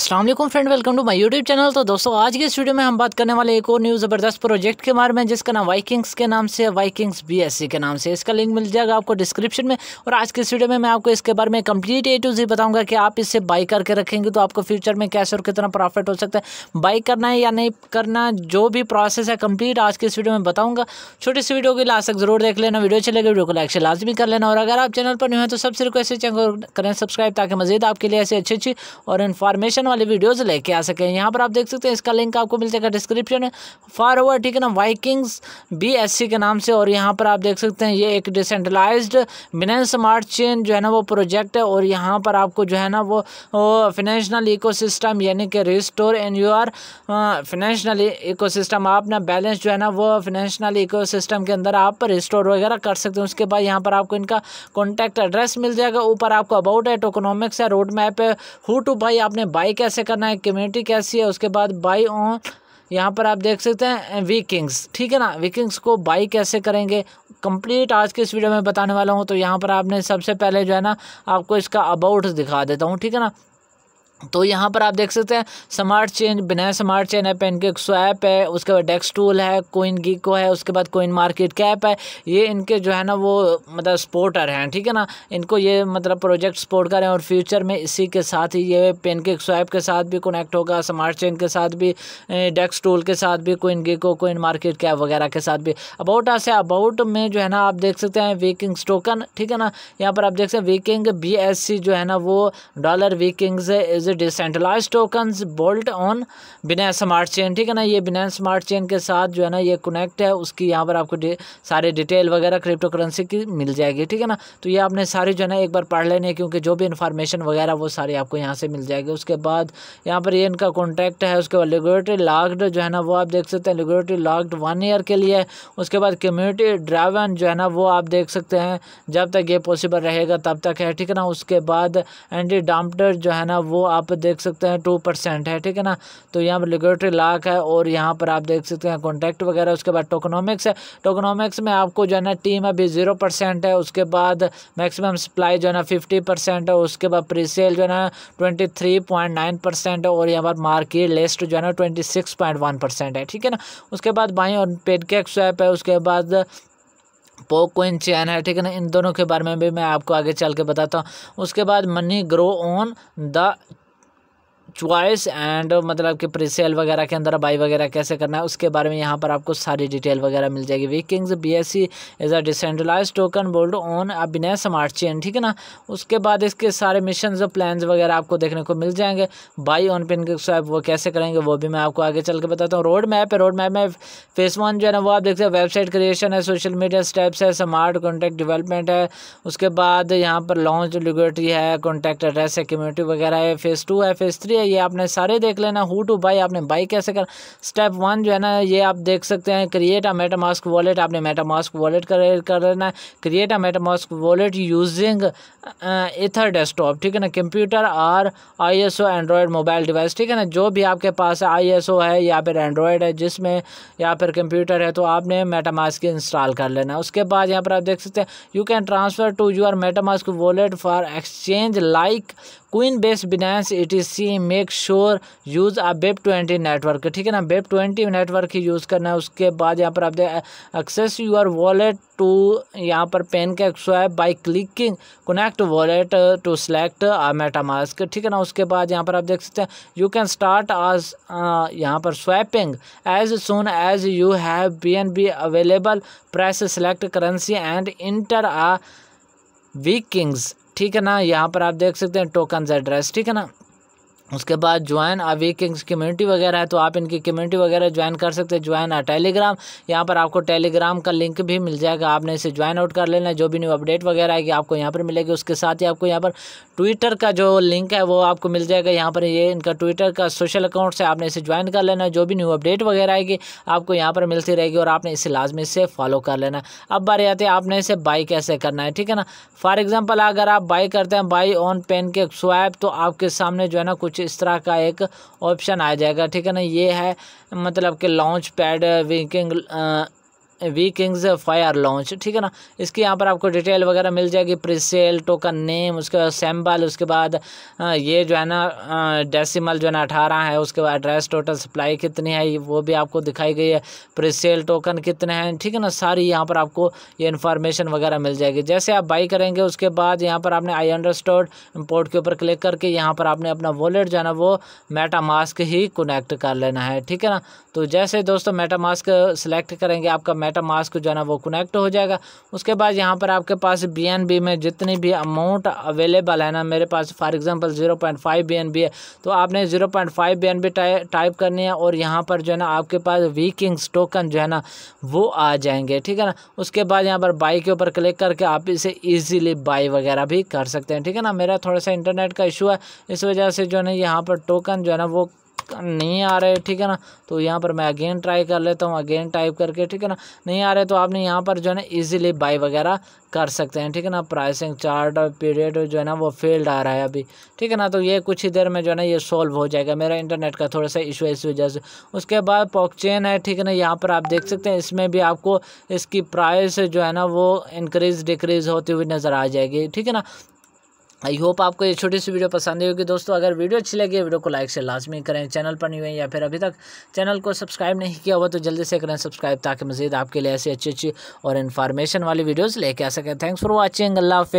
Aslam friend welcome to my YouTube channel तो दोस्तों आज के इस वीडियो में हम बात करने वाले एक और न्यूज़ ज़बरदस्त प्रोजेक्ट के बारे में जिसका नाम वाइकिंग्स के नाम से वाइकिंग्स बीएससी के नाम से इसका लिंक मिल जाएगा आपको डिस्क्रिप्शन में और आज के इस वीडियो में मैं आपको इसके बारे में कंप्लीट ए टू जी बताऊँगा कि आप इसे बाई करके रखेंगे तो आपको फ्यूचर में कैसे और कितना प्रॉफिट हो सकता है बाई करना है या नहीं करना जो भी प्रोसेस है कम्प्लीट आज के इस वीडियो में बताऊँगा छोटी सी वीडियो की लास्ट तक जरूर देख लेना वीडियो चलेगा वीडियो को लाइक से लाजमी कर लेना और अगर आप चैनल पर नहीं हैं तो सबसे रिक्वेस्ट चैनल करें सब्सक्राइब ताकि मजीद आपके लिए ऐसी अच्छी अच्छी और इन्फॉर्मेशन वाले वीडियोज़ लेके आ सके यहाँ पर आप देख सकते हैं इसका लिंक आपको मिल जाएगा डिस्क्रिप्शन में फार ओवर ठीक है ना वाइकिंग्स बी के नाम से और यहाँ पर आप देख सकते हैं ये एक डिसेंट्रलाइज बिनेंस स्मार्ट चेन जो है ना वो प्रोजेक्ट है और यहाँ पर आपको जो है ना वो फिनेंशनल इकोसिस्टम यानी कि restore and your financial ecosystem आप ना बैलेंस जो है ना वो फिनेंशनल इकोसिस्टम के अंदर आप रिस्टोर वगैरह कर सकते हैं उसके बाद यहाँ पर आपको इनका कॉन्टैक्ट एड्रेस मिल जाएगा ऊपर आपको अबाउट है टोकोनॉमिक्स है रोड मैप है हु टू बाई आपने बाइक कैसे करना है कम्युनिटी कैसी है उसके बाद बाई ऑन यहाँ पर आप देख सकते हैं वीकिंग्स ठीक है ना वीकिंग्स को बाई कैसे करेंगे कंप्लीट आज के इस वीडियो में बताने वाला हूँ तो यहाँ पर आपने सबसे पहले जो है ना आपको इसका अबाउट दिखा देता हूँ ठीक है ना तो यहाँ पर आप देख सकते हैं smart chain Binance smart chain है पेनकेक स्वैप है उसके बाद डेस्क टूल है कोइन गीको है उसके बाद कोइन मार्केट कैप है ये इनके जो है ना वो मतलब स्पोर्टर हैं ठीक है ना इनको ये मतलब प्रोजेक्ट सपोर्ट करें और फ्यूचर में इसी के साथ ही ये के स्वैप के साथ भी कनेक्ट होगा स्मार्ट चेन के साथ भी डेस्क टूल के साथ भी CoinGecko CoinMarketCap वगैरह के साथ भी अबाउट आस है अबाउट में जो है ना आप देख सकते हैं वीकिंग्स टोकन ठीक है ना यहाँ पर आप देख सकते हैं वीकिंग बी जो है ना वो dollar Vikings is decentralize tokens built on Binance smart chain ठीक है ना ये बिना स्मार्ट चेन के साथ जो है ना ये कनेक्ट है उसकी यहाँ पर आपको डे, सारे डिटेल वगैरह क्रिप्टो करेंसी की मिल जाएगी ठीक है ना तो ये आपने सारी जो है ना एक बार पढ़ लेनी है क्योंकि जो भी इन्फॉर्मेशन वगैरह वो सारी आपको यहाँ से मिल जाएगी उसके बाद यहाँ पर ये इनका कॉन्टैक्ट है उसके बाद लेगोरेटरी लॉक्ड जो है ना वो आप देख सकते हैं लेगोरेटरी लॉक्ड वन ईयर के लिए उसके बाद कम्युनिटी ड्राइवन जो है ना वो आप देख सकते हैं जब तक ये पॉसिबल रहेगा तब तक है ठीक है ना उसके बाद एंटी डाम्पटर जो है ना वो आप आप देख सकते हैं टू परसेंट है ठीक है ना तो यहाँ पर लिगोरेटरी लाख है और यहाँ पर आप देख सकते हैं कॉन्टैक्ट वगैरह उसके बाद टोकनॉमिक्स है टोकनॉमिक्स में आपको जो है ना टीम अभी ज़ीरो परसेंट है उसके बाद मैक्सिमम सप्लाई जो है ना फिफ्टी परसेंट है उसके बाद प्रीसेल जो है ना twenty three point nine percent है और यहाँ पर मार्केट लिस्ट जो है ना twenty six point one percent है ठीक है ना उसके बाद बाई और पेडकेक स्वैप है उसके बाद पोकोइन चैन है ठीक है ना इन दोनों के बारे में भी मैं आपको आगे चल के बताता हूँ उसके बाद money grow on the choice and uh, मतलब कि प्रीसेल वगैरह के अंदर बाई वगैरह कैसे करना है उसके बारे में यहाँ पर आपको सारी डिटेल वगैरह मिल जाएगी Vikings B S C is a decentralize token built on अभिनय स्मार्ट चेन ठीक है ना उसके बाद इसके सारे मिशन प्लान वगैरह आपको देखने को मिल जाएंगे बाई ऑन पिन के वो कैसे करेंगे वो भी मैं आपको आगे चल के बताता हूँ रोड मैप है रोड मैप में फेस वन जो है ना वो आप देखते हैं वेबसाइट क्रिएशन है सोशल मीडिया स्टेप्स है स्मार्ट कॉन्टैक्ट डिवेलपमेंट है उसके बाद यहाँ पर लॉन्च लिगोरेटरी है कॉन्टैक्ट एड्रेस है कम्यूनिटी वगैरह है फेस टू है फेस थ्री है ये आपने सारे देख लेना हु टू बाई आपने बाई कैसे कर स्टेप वन जो है ना ये आप देख सकते हैं क्रिएट अ मेटामास्क वॉलेट आपने मेटामास्क वॉलेट कर लेना है create a MetaMask wallet using ether desktop ठीक है ना कंप्यूटर और I S O Android mobile device ठीक है ना जो भी आपके पास आई एस ओ है या फिर एंड्रॉयड है जिसमें या फिर कंप्यूटर है तो आपने मेटामास्क इंस्टॉल कर लेना उसके बाद यहाँ पर आप देख सकते हैं you can transfer to your MetaMask wallet for exchange like Coinbase it is see make sure use a BEP twenty network ठीक है ना बेब ट्वेंटी नेटवर्क ही यूज़ करना है उसके बाद यहाँ पर आप एक्सेस यूर वॉलेट टू यहाँ पर pancake swap by clicking connect wallet to select MetaMask ठीक है ना उसके बाद यहाँ पर आप देख सकते हैं यू कैन स्टार्ट आज यहाँ पर swapping as soon as you have B N B available press select currency and enter a Vikings ठीक है ना यहाँ पर आप देख सकते हैं टोकन एड्रेस ठीक है ना उसके बाद ज्वाइन अब किंग्स कम्युनिटी वगैरह है तो आप इनकी कम्युनिटी वगैरह ज्वाइन कर सकते हैं ज्वाइन आ टेलीग्राम यहाँ पर आपको टेलीग्राम का लिंक भी मिल जाएगा आपने इसे ज्वाइन आउट कर लेना जो भी न्यू अपडेट वगैरह आएगी आपको यहाँ पर मिलेगी उसके साथ ही आपको यहाँ पर ट्विटर का जो लिंक है वो आपको मिल जाएगा यहाँ पर ये इनका ट्विटर का सोशल अकाउंट से आपने इसे ज्वाइन कर लेना जो भी न्यू अपडेट वगैरह आएगी आपको यहाँ पर मिलती रहेगी और आपने इसे लाजमी से फॉलो कर लेना अब बारी आती है आपने इसे बाई कैसे करना है ठीक है ना फॉर एग्ज़ाम्पल अगर आप बाई करते हैं buy on pancake swap तो आपके सामने जो है ना कुछ कुछ तो इस तरह का एक ऑप्शन आ जाएगा ठीक है ना ये है मतलब कि launch pad winking Vikings fire launch ठीक है ना इसकी यहाँ पर आपको डिटेल वगैरह मिल जाएगी प्रिसेल टोकन नेम उसके बाद सैम्बल उसके बाद ये जो है ना डेसिमल जो है ना अठारह है उसके बाद एड्रेस टोटल सप्लाई कितनी है वो भी आपको दिखाई गई है प्रिसेल टोकन कितने हैं ठीक है ना सारी यहाँ पर आपको ये इन्फॉर्मेशन वगैरह मिल जाएगी जैसे आप बाई करेंगे उसके बाद यहाँ पर आपने आई अंडरस्टोर इम्पोर्ट के ऊपर क्लिक करके यहाँ पर आपने अपना वॉलेट जो है ना वो मेटा मास्क ही कनेक्ट कर लेना है ठीक है ना तो जैसे दोस्तों मेटा मास्क सेलेक्ट करेंगे आपका मेटा मास्क जो है ना वो कनेक्ट हो जाएगा उसके बाद यहाँ पर आपके पास बी में जितनी भी अमाउंट अवेलेबल है ना मेरे पास फॉर एग्जांपल 0.5 बीएनबी है तो आपने 0.5 बी टाइप करनी है और यहाँ पर जो है ना आपके पास वीकिंग्स टोकन जो है ना वो आ जाएंगे ठीक है ना उसके बाद यहाँ पर बाई के ऊपर क्लिक करके आप इसे ईजिली बाई वगैरह भी कर सकते हैं ठीक है ना मेरा थोड़ा सा इंटरनेट का इशू है इस वजह से जो है ना यहाँ पर टोकन जो है ना वो नहीं आ रहे ठीक है ना तो यहाँ पर मैं अगेन ट्राई कर लेता हूँ अगेन टाइप करके ठीक है ना नहीं आ रहे तो आपने यहाँ पर जो है ना ईजिली बाई वगैरह कर सकते हैं ठीक है ना प्राइसिंग चार्ट और पीरियड जो है ना वो फेल्ड आ रहा है अभी ठीक है ना तो ये कुछ ही देर में जो है ना ये सॉल्व हो जाएगा मेरा इंटरनेट का थोड़ा सा इशू है इस वजह से उसके बाद पॉकचेन है ठीक है ना यहाँ पर आप देख सकते हैं इसमें भी आपको इसकी प्राइस जो है ना वो इंक्रीज़ डिक्रीज़ होती हुई नज़र आ जाएगी ठीक है ना आई होप आपको ये छोटी सी वीडियो पसंद होगी दोस्तों अगर वीडियो अच्छी लगी वीडियो को लाइक से लाजमी करें चैनल पर नहीं हुए या फिर अभी तक चैनल को सब्सक्राइब नहीं किया हुआ तो जल्दी से करें सब्सक्राइब ताकि मजीद आपके लिए ऐसी अच्छी अच्छी और इन्फॉर्मेशन वाली वीडियोज़ लेके आ सकें थैंक्स फॉर वॉचिंग अल्लाह हाफि